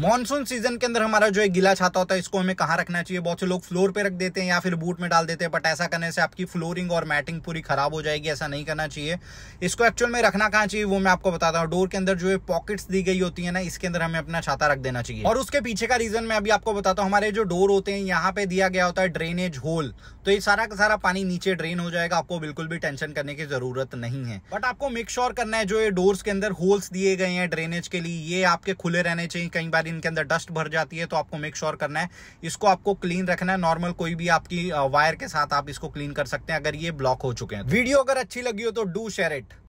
Monsoon season के अंदर हमारा जो है गीला छाता होता है इसको हमें कहाँ रखना चाहिए बहुत से लोग फ्लोर पे रख देते हैं या फिर बूट में डाल देते हैं बट ऐसा करने से आपकी फ्लोरिंग और मैटिंग पूरी खराब हो जाएगी ऐसा नहीं करना चाहिए इसको एक्चुअल में रखना कहाँ चाहिए वो मैं आपको बताता हूँ डोर के अंदर जो है पॉकेट्स दी गई होती है ना इसके अंदर हमें अपना छाता रख देना चाहिए और उसके पीछे का रीजन मैं अभी आपको बताता हूँ हमारे जो डोर होते हैं यहाँ पे दिया गया होता है ड्रेनेज होल तो ये सारा का सारा पानी नीचे ड्रेन हो जाएगा आपको बिल्कुल भी टेंशन करने की जरूरत नहीं है बट आपको मेक श्योर करना है जो ये डोर्स के अंदर होल्स दिए गए हैं ड्रेनेज के लिए ये आपके खुले रहने चाहिए कई बार सारी इनके अंदर डस्ट भर जाती है तो आपको मेक श्योर करना है इसको आपको क्लीन रखना है नॉर्मल कोई भी आपकी वायर के साथ आप इसको क्लीन कर सकते हैं अगर ये ब्लॉक हो चुके हैं वीडियो तो। अगर अच्छी लगी हो तो डू शेयर इट